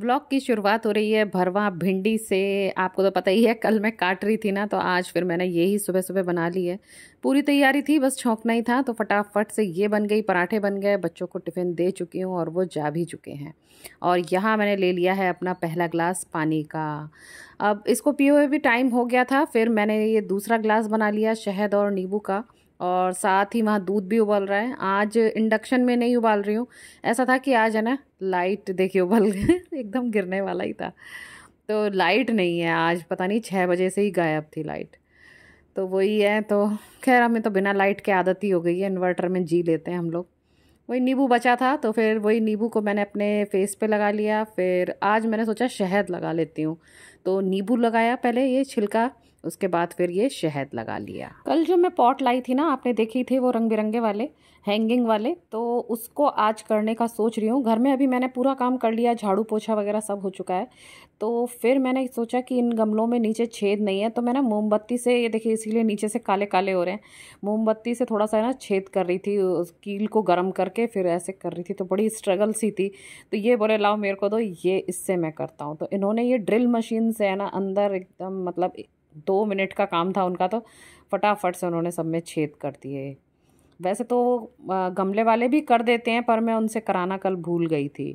Blog की शुरुआत हो रही है भरवा भिंडी से आपको तो पता ही है कल मैं काट रही थी ना तो आज फिर मैंने ये ही सुबह सुबह बना ली है पूरी तैयारी थी बस छौंकना ही था तो फटाफट से ये बन गई पराठे बन गए बच्चों को टिफ़िन दे चुकी हूँ और वो जा भी चुके हैं और यहाँ मैंने ले लिया है अपना पहला ग्लास पानी का अब इसको पिए हुए भी टाइम हो गया था फिर मैंने ये दूसरा ग्लास बना लिया शहद और नींबू का और साथ ही वहाँ दूध भी उबल रहा है आज इंडक्शन में नहीं उबाल रही हूँ ऐसा था कि आज है ना लाइट देखिए उबल गए एकदम गिरने वाला ही था तो लाइट नहीं है आज पता नहीं छः बजे से ही गायब थी लाइट तो वही है तो खैर हमें तो बिना लाइट के आदत ही हो गई है इन्वर्टर में जी लेते हैं हम लोग वही नींबू बचा था तो फिर वही नींबू को मैंने अपने फेस पे लगा लिया फिर आज मैंने सोचा शहद लगा लेती हूँ तो नींबू लगाया पहले ये छिलका उसके बाद फिर ये शहद लगा लिया कल जो मैं पॉट लाई थी ना आपने देखी थी वो रंग बिरंगे वाले हैंगिंग वाले तो उसको आज करने का सोच रही हूँ घर में अभी मैंने पूरा काम कर लिया झाड़ू पोछा वगैरह सब हो चुका है तो फिर मैंने सोचा कि इन गमलों में नीचे छेद नहीं है तो मैं ना मोमबत्ती से ये देखिए इसीलिए नीचे से काले काले हो रहे हैं मोमबत्ती से थोड़ा सा ना छेद कर रही थी उस कील को गर्म करके फिर ऐसे कर रही थी तो बड़ी स्ट्रगल सी थी तो ये बोले लाओ मेरे को दो ये इससे मैं करता हूँ तो इन्होंने ये ड्रिल मशीन से है ना अंदर एकदम मतलब दो मिनट का काम था उनका तो फटाफट से उन्होंने सब में छेद कर दिए वैसे तो गमले वाले भी कर देते हैं पर मैं उनसे कराना कल भूल गई थी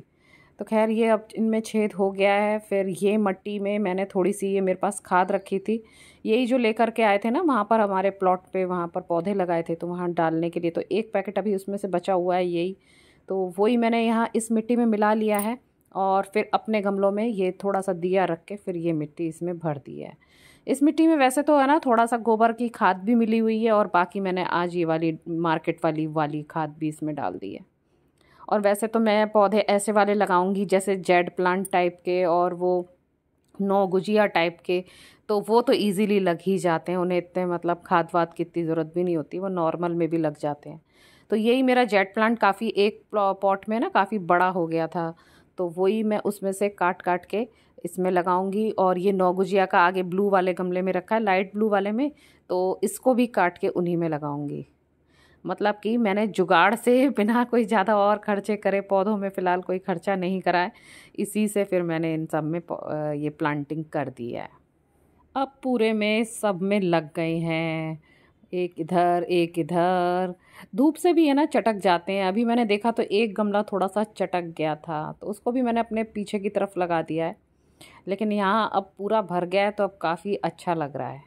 तो खैर ये अब इनमें छेद हो गया है फिर ये मट्टी में मैंने थोड़ी सी ये मेरे पास खाद रखी थी यही जो लेकर के आए थे ना वहाँ पर हमारे प्लॉट पे वहाँ पर पौधे लगाए थे तो वहाँ डालने के लिए तो एक पैकेट अभी उसमें से बचा हुआ है यही तो वही मैंने यहाँ इस मिट्टी में मिला लिया है और फिर अपने गमलों में ये थोड़ा सा दिया रख के फिर ये मिट्टी इसमें भर दी है इस मिट्टी में वैसे तो है ना थोड़ा सा गोबर की खाद भी मिली हुई है और बाकी मैंने आज ये वाली मार्केट वाली वाली खाद भी इसमें डाल दी है और वैसे तो मैं पौधे ऐसे वाले लगाऊंगी जैसे जेड प्लांट टाइप के और वो नौ गुजिया टाइप के तो वो तो इजीली लग ही जाते हैं उन्हें इतने मतलब खाद वाद की इतनी ज़रूरत भी नहीं होती वो नॉर्मल में भी लग जाते हैं तो यही मेरा जेट प्लांट काफ़ी एक पॉट में ना काफ़ी बड़ा हो गया था तो वही मैं उसमें से काट काट के इसमें लगाऊंगी और ये नौगुजिया का आगे ब्लू वाले गमले में रखा है लाइट ब्लू वाले में तो इसको भी काट के उन्हीं में लगाऊंगी मतलब कि मैंने जुगाड़ से बिना कोई ज़्यादा और खर्चे करे पौधों में फ़िलहाल कोई खर्चा नहीं करा है इसी से फिर मैंने इन सब में ये प्लांटिंग कर दी है अब पूरे में सब में लग गए हैं एक इधर एक इधर धूप से भी है ना चटक जाते हैं अभी मैंने देखा तो एक गमला थोड़ा सा चटक गया था तो उसको भी मैंने अपने पीछे की तरफ लगा दिया है लेकिन यहाँ अब पूरा भर गया है तो अब काफ़ी अच्छा लग रहा है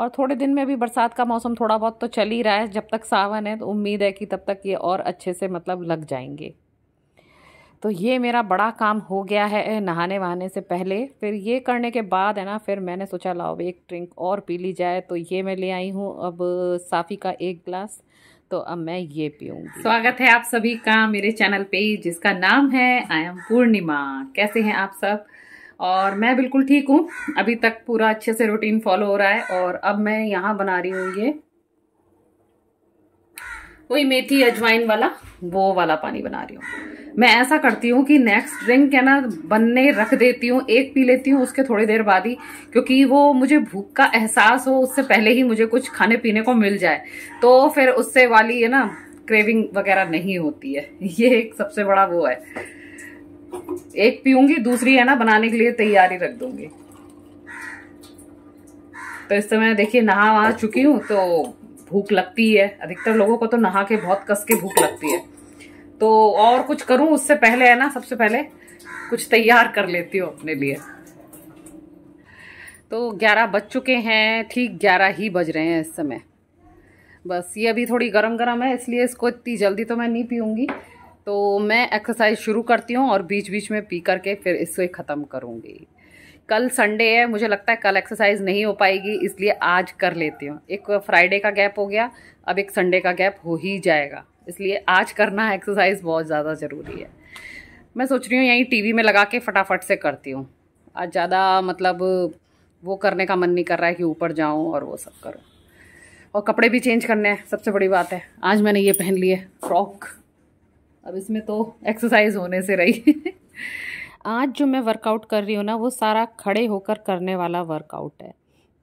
और थोड़े दिन में भी बरसात का मौसम थोड़ा बहुत तो चल ही रहा है जब तक सावन है तो उम्मीद है कि तब तक ये और अच्छे से मतलब लग जाएंगे तो ये मेरा बड़ा काम हो गया है नहाने वहाने से पहले फिर ये करने के बाद है ना फिर मैंने सोचा लाओ एक ड्रिंक और पी ली जाए तो ये मैं ले आई हूँ अब साफ़ी का एक गिलास तो अब मैं ये पीऊँगी स्वागत है आप सभी का मेरे चैनल पे जिसका नाम है आई एम पूर्णिमा कैसे हैं आप सब और मैं बिल्कुल ठीक हूँ अभी तक पूरा अच्छे से रूटीन फॉलो हो रहा है और अब मैं यहाँ बना रही हूँ ये कोई मेथी अजवाइन वाला वो वाला पानी बना रही हूँ मैं ऐसा करती हूँ कि नेक्स्ट ड्रिंक है ना बनने रख देती हूँ एक पी लेती हूँ उसके थोड़ी देर बाद ही क्योंकि वो मुझे भूख का एहसास हो उससे पहले ही मुझे कुछ खाने पीने को मिल जाए तो फिर उससे वाली है ना क्रेविंग वगैरह नहीं होती है ये एक सबसे बड़ा वो है एक पीऊंगी दूसरी है ना बनाने के लिए तैयारी रख दूंगी तो इस समय देखिए नहा वहा चुकी हूँ तो भूख लगती है अधिकतर लोगों को तो नहा के बहुत कस के भूख लगती है तो और कुछ करूं उससे पहले है ना सबसे पहले कुछ तैयार कर लेती हूँ अपने लिए तो ग्यारह बज चुके हैं ठीक ग्यारह ही बज रहे हैं इस समय बस ये अभी थोड़ी गरम गरम है इसलिए इसको इतनी जल्दी तो मैं नहीं पीऊंगी तो मैं एक्सरसाइज शुरू करती हूँ और बीच बीच में पी करके फिर इससे ख़त्म करूँगी कल संडे है मुझे लगता है कल एक्सरसाइज नहीं हो पाएगी इसलिए आज कर लेती हूँ एक फ्राइडे का गैप हो गया अब एक संडे का गैप हो ही जाएगा इसलिए आज करना एक्सरसाइज बहुत ज़्यादा ज़रूरी है मैं सोच रही हूँ यहीं टीवी में लगा के फटाफट से करती हूँ आज ज़्यादा मतलब वो करने का मन नहीं कर रहा है कि ऊपर जाऊँ और वो सब करूँ और कपड़े भी चेंज करने हैं सबसे बड़ी बात है आज मैंने ये पहन लिए फ्रॉक अब इसमें तो एक्सरसाइज होने से रही आज जो मैं वर्कआउट कर रही हूँ ना वो सारा खड़े होकर करने वाला वर्कआउट है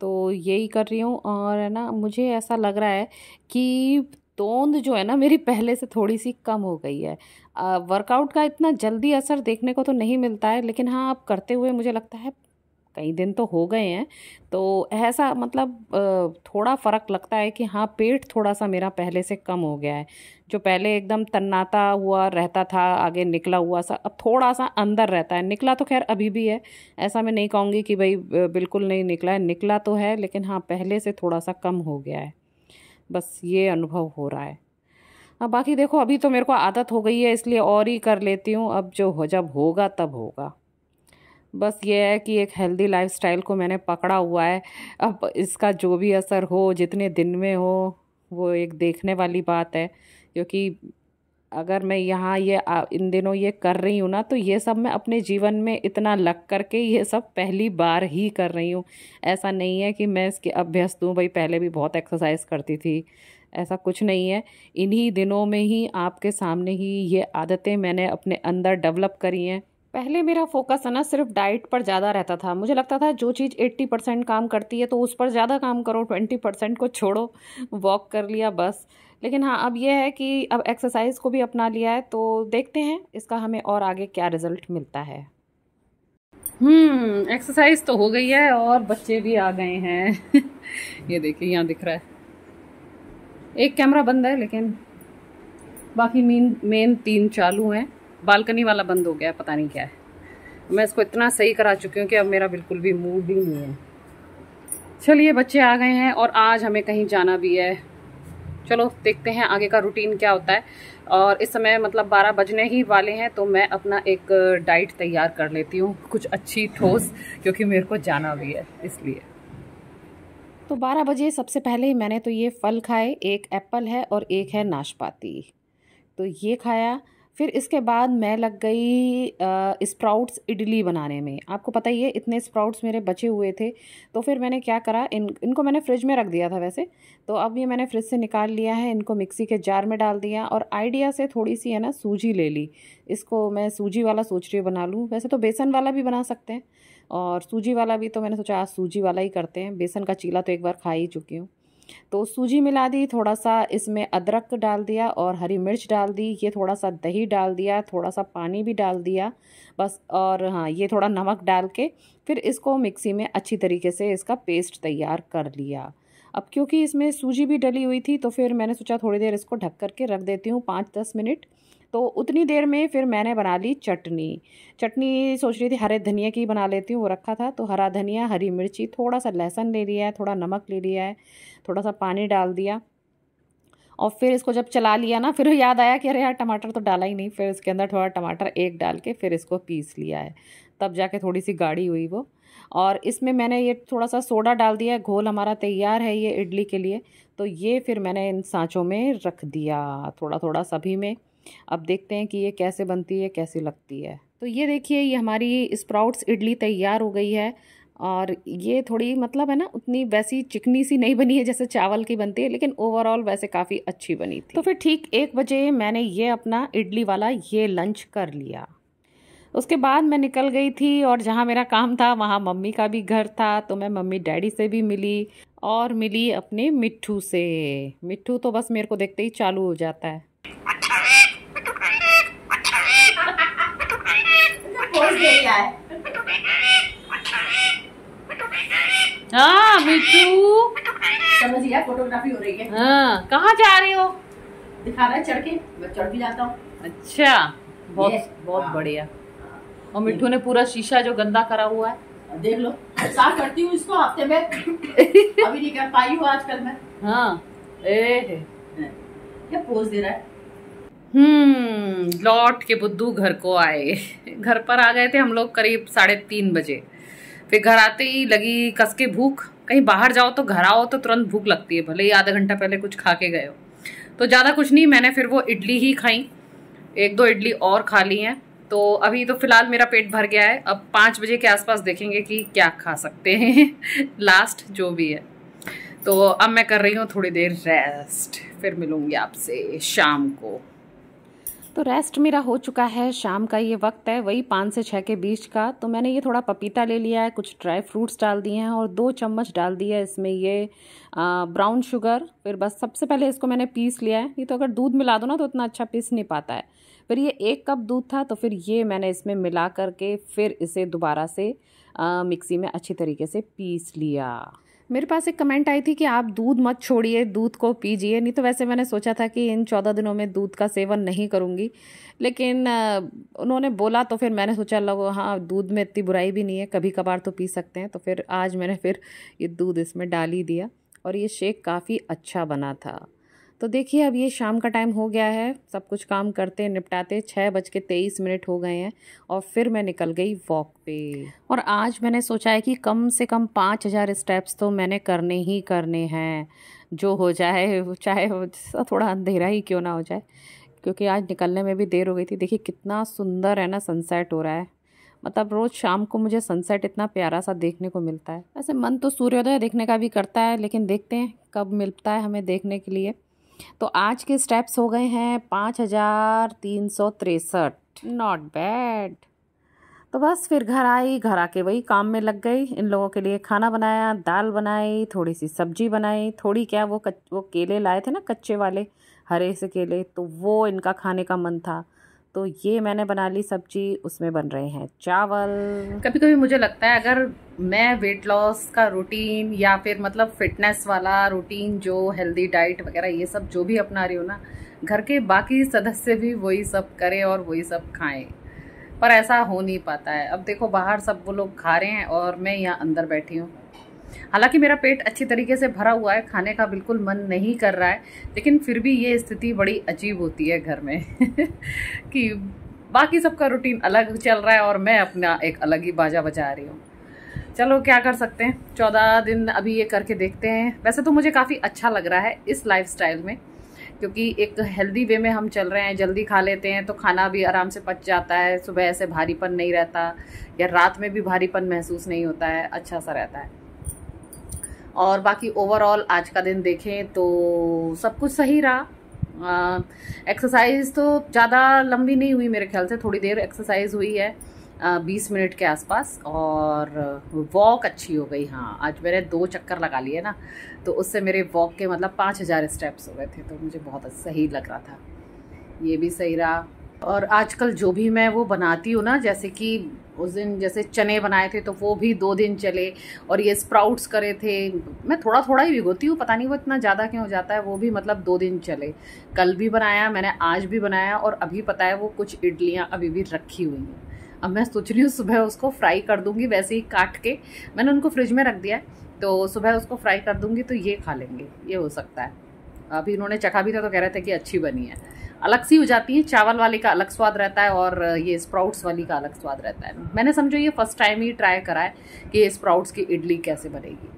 तो यही कर रही हूँ और है ना मुझे ऐसा लग रहा है कि तोंद जो है ना मेरी पहले से थोड़ी सी कम हो गई है वर्कआउट का इतना जल्दी असर देखने को तो नहीं मिलता है लेकिन हाँ आप करते हुए मुझे लगता है कई दिन तो हो गए हैं तो ऐसा मतलब थोड़ा फ़र्क लगता है कि हाँ पेट थोड़ा सा मेरा पहले से कम हो गया है जो पहले एकदम तन्नाता हुआ रहता था आगे निकला हुआ सा अब थोड़ा सा अंदर रहता है निकला तो खैर अभी भी है ऐसा मैं नहीं कहूँगी कि भाई बिल्कुल नहीं निकला है निकला तो है लेकिन हाँ पहले से थोड़ा सा कम हो गया है बस ये अनुभव हो रहा है अब बाकी देखो अभी तो मेरे को आदत हो गई है इसलिए और ही कर लेती हूँ अब जो हो जब होगा तब होगा बस ये है कि एक हेल्दी लाइफस्टाइल को मैंने पकड़ा हुआ है अब इसका जो भी असर हो जितने दिन में हो वो एक देखने वाली बात है क्योंकि अगर मैं यहाँ ये इन दिनों ये कर रही हूँ ना तो ये सब मैं अपने जीवन में इतना लग करके ये सब पहली बार ही कर रही हूँ ऐसा नहीं है कि मैं इसके अभ्यस्त हूँ भाई पहले भी बहुत एक्सरसाइज करती थी ऐसा कुछ नहीं है इन्हीं दिनों में ही आपके सामने ही ये आदतें मैंने अपने अंदर डेवलप करी हैं पहले मेरा फोकस है ना सिर्फ डाइट पर ज़्यादा रहता था मुझे लगता था जो चीज़ एट्टी परसेंट काम करती है तो उस पर ज़्यादा काम करो ट्वेंटी परसेंट को छोड़ो वॉक कर लिया बस लेकिन हाँ अब यह है कि अब एक्सरसाइज को भी अपना लिया है तो देखते हैं इसका हमें और आगे क्या रिजल्ट मिलता है एक्सरसाइज हम्म, तो हो गई है और बच्चे भी आ गए हैं ये देखिए यहाँ दिख रहा है एक कैमरा बंद है लेकिन बाकी मेन मेन तीन चालू हैं बालकनी वाला बंद हो गया पता नहीं क्या है मैं इसको इतना सही करा चुकी हूँ कि अब मेरा बिल्कुल भी मूड ही नहीं है चलिए बच्चे आ गए हैं और आज हमें कहीं जाना भी है चलो देखते हैं आगे का रूटीन क्या होता है और इस समय मतलब 12 बजने ही वाले हैं तो मैं अपना एक डाइट तैयार कर लेती हूँ कुछ अच्छी ठोस क्योंकि मेरे को जाना भी है इसलिए तो 12 बजे सबसे पहले मैंने तो ये फल खाए एक एप्पल है और एक है नाशपाती तो ये खाया फिर इसके बाद मैं लग गई स्प्राउट्स इडली बनाने में आपको पता ही है इतने स्प्राउट्स मेरे बचे हुए थे तो फिर मैंने क्या करा इन इनको मैंने फ्रिज में रख दिया था वैसे तो अब ये मैंने फ्रिज से निकाल लिया है इनको मिक्सी के जार में डाल दिया और आइडिया से थोड़ी सी है ना सूजी ले ली इसको मैं सूजी वाला सोच रही बना लूँ वैसे तो बेसन वाला भी बना सकते हैं और सूजी वाला भी तो मैंने सोचा आज सूजी वाला ही करते हैं बेसन का चीला तो एक बार खा ही चुकी हूँ तो सूजी मिला दी थोड़ा सा इसमें अदरक डाल दिया और हरी मिर्च डाल दी ये थोड़ा सा दही डाल दिया थोड़ा सा पानी भी डाल दिया बस और हाँ ये थोड़ा नमक डाल के फिर इसको मिक्सी में अच्छी तरीके से इसका पेस्ट तैयार कर लिया अब क्योंकि इसमें सूजी भी डली हुई थी तो फिर मैंने सोचा थोड़ी देर इसको ढक करके रख देती हूँ पाँच दस मिनट तो उतनी देर में फिर मैंने बना ली चटनी चटनी सोच रही थी हरे धनिया की बना लेती हूँ वो रखा था तो हरा धनिया हरी मिर्ची थोड़ा सा लहसुन ले लिया है थोड़ा नमक ले लिया है थोड़ा सा पानी डाल दिया और फिर इसको जब चला लिया ना फिर याद आया कि अरे यार टमाटर तो डाला ही नहीं फिर इसके अंदर थोड़ा टमाटर एक डाल के फिर इसको पीस लिया है तब जाके थोड़ी सी गाढ़ी हुई वो और इसमें मैंने ये थोड़ा सा सोडा डाल दिया है घोल हमारा तैयार है ये इडली के लिए तो ये फिर मैंने इन सांचों में रख दिया थोड़ा थोड़ा सभी में अब देखते हैं कि ये कैसे बनती है कैसी लगती है तो ये देखिए ये हमारी स्प्राउट्स इडली तैयार हो गई है और ये थोड़ी मतलब है ना उतनी वैसी चिकनी सी नहीं बनी है जैसे चावल की बनती है लेकिन ओवरऑल वैसे काफ़ी अच्छी बनी थी तो फिर ठीक एक बजे मैंने ये अपना इडली वाला ये लंच कर लिया उसके बाद मैं निकल गई थी और जहाँ मेरा काम था वहाँ मम्मी का भी घर था तो मैं मम्मी डैडी से भी मिली और मिली अपने मिट्ठू से मिट्ठू तो बस मेरे को देखते ही चालू हो जाता है पोज दे रहा है हाँ मिठू समझ गया फोटोग्राफी हो रही है हाँ कहाँ जा रहे हो दिखा रहा है चढ़ के मैं चढ़ भी जाता हूँ अच्छा बहुत बहुत हाँ। बढ़िया और मिठू ने पूरा शीशा जो गंदा करा हुआ है देख लो साफ करती हूँ इसको हफ्ते में अभी नहीं कर पाई हूँ आजकल मैं हाँ ए क्या पोज दे रहा है हम्म लौट के बुद्धू घर को आए घर पर आ गए थे हम लोग करीब साढ़े तीन बजे फिर घर आते ही लगी कस के भूख कहीं बाहर जाओ तो घर आओ तो तुरंत भूख लगती है भले ही आधा घंटा पहले कुछ खा के गए हो तो ज़्यादा कुछ नहीं मैंने फिर वो इडली ही खाई एक दो इडली और खा ली हैं तो अभी तो फ़िलहाल मेरा पेट भर गया है अब पाँच बजे के आसपास देखेंगे कि क्या खा सकते हैं लास्ट जो भी है तो अब मैं कर रही हूँ थोड़ी देर रेस्ट फिर मिलूँगी आपसे शाम को तो रेस्ट मेरा हो चुका है शाम का ये वक्त है वही पाँच से छः के बीच का तो मैंने ये थोड़ा पपीता ले लिया है कुछ ड्राई फ्रूट्स डाल दिए हैं और दो चम्मच डाल दिया है इसमें ये ब्राउन शुगर फिर बस सबसे पहले इसको मैंने पीस लिया है ये तो अगर दूध मिला दो ना तो उतना अच्छा पीस नहीं पाता है फिर ये एक कप दूध था तो फिर ये मैंने इसमें मिला करके फिर इसे दोबारा से आ, मिक्सी में अच्छी तरीके से पीस लिया मेरे पास एक कमेंट आई थी कि आप दूध मत छोड़िए दूध को पीजिए नहीं तो वैसे मैंने सोचा था कि इन चौदह दिनों में दूध का सेवन नहीं करूँगी लेकिन उन्होंने बोला तो फिर मैंने सोचा लगो हाँ दूध में इतनी बुराई भी नहीं है कभी कभार तो पी सकते हैं तो फिर आज मैंने फिर ये दूध इसमें डाल ही दिया और ये शेक काफ़ी अच्छा बना था तो देखिए अब ये शाम का टाइम हो गया है सब कुछ काम करते निपटाते छः बज के तेईस मिनट हो गए हैं और फिर मैं निकल गई वॉक पे और आज मैंने सोचा है कि कम से कम पाँच हज़ार स्टेप्स तो मैंने करने ही करने हैं जो हो जाए चाहे हो थोड़ा अंधेरा ही क्यों ना हो जाए क्योंकि आज निकलने में भी देर हो गई थी देखिए कितना सुंदर है ना सनसेट हो रहा है मतलब रोज़ शाम को मुझे सनसेट इतना प्यारा सा देखने को मिलता है ऐसे मन तो सूर्योदय देखने का भी करता है लेकिन देखते हैं कब मिलता है हमें देखने के लिए तो आज के स्टेप्स हो गए हैं पाँच हज़ार तीन सौ तिरसठ नॉट बैड तो बस फिर घर आई घर आके वही काम में लग गई इन लोगों के लिए खाना बनाया दाल बनाई थोड़ी सी सब्जी बनाई थोड़ी क्या वो कच वो केले लाए थे ना कच्चे वाले हरे से केले तो वो इनका खाने का मन था तो ये मैंने बना ली सब्जी उसमें बन रहे हैं चावल कभी कभी मुझे लगता है अगर मैं वेट लॉस का रूटीन या फिर मतलब फिटनेस वाला रूटीन जो हेल्दी डाइट वगैरह ये सब जो भी अपना रही हो ना घर के बाकी सदस्य भी वही सब करें और वही सब खाएं पर ऐसा हो नहीं पाता है अब देखो बाहर सब वो लोग खा रहे हैं और मैं यहाँ अंदर बैठी हूँ हालांकि मेरा पेट अच्छी तरीके से भरा हुआ है खाने का बिल्कुल मन नहीं कर रहा है लेकिन फिर भी ये स्थिति बड़ी अजीब होती है घर में कि बाकी सबका रूटीन अलग चल रहा है और मैं अपना एक अलग ही बाजा बजा रही हूँ चलो क्या कर सकते हैं चौदह दिन अभी ये करके देखते हैं वैसे तो मुझे काफ़ी अच्छा लग रहा है इस लाइफ में क्योंकि एक हेल्दी वे में हम चल रहे हैं जल्दी खा लेते हैं तो खाना भी आराम से पच जाता है सुबह ऐसे भारीपन नहीं रहता या रात में भी भारीपन महसूस नहीं होता है अच्छा सा रहता है और बाकी ओवरऑल आज का दिन देखें तो सब कुछ सही रहा एक्सरसाइज तो ज़्यादा लंबी नहीं हुई मेरे ख्याल से थोड़ी देर एक्सरसाइज हुई है बीस मिनट के आसपास और वॉक अच्छी हो गई हाँ आज मैंने दो चक्कर लगा लिए ना तो उससे मेरे वॉक के मतलब पाँच हज़ार स्टेप्स हो गए थे तो मुझे बहुत सही लग रहा था ये भी सही रहा और आजकल जो भी मैं वो बनाती हूँ ना जैसे कि उस दिन जैसे चने बनाए थे तो वो भी दो दिन चले और ये स्प्राउट्स करे थे मैं थोड़ा थोड़ा ही भिगोती हूँ पता नहीं वो इतना ज़्यादा क्यों हो जाता है वो भी मतलब दो दिन चले कल भी बनाया मैंने आज भी बनाया और अभी पता है वो कुछ इडलियाँ अभी भी रखी हुई हैं अब मैं सोच रही हूँ सुबह उसको फ्राई कर दूँगी वैसे ही काट के मैंने उनको फ्रिज में रख दिया तो सुबह उसको फ्राई कर दूँगी तो ये खा लेंगे ये हो सकता है अभी उन्होंने चखा भी था तो कह रहे थे कि अच्छी बनी है अलग सी हो जाती है चावल वाले का अलग स्वाद रहता है और ये स्प्राउट्स वाली का अलग स्वाद रहता है मैंने समझो ये फर्स्ट टाइम ही ट्राई करा है कि स्प्राउट्स की इडली कैसे बनेगी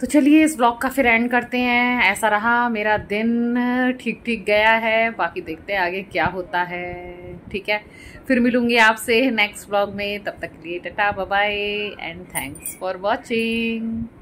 तो चलिए इस ब्लॉग का फिर एंड करते हैं ऐसा रहा मेरा दिन ठीक ठीक गया है बाकी देखते हैं आगे क्या होता है ठीक है फिर मिलूंगी आपसे नेक्स्ट ब्लॉग में तब तक के लिए tata bye and thanks for watching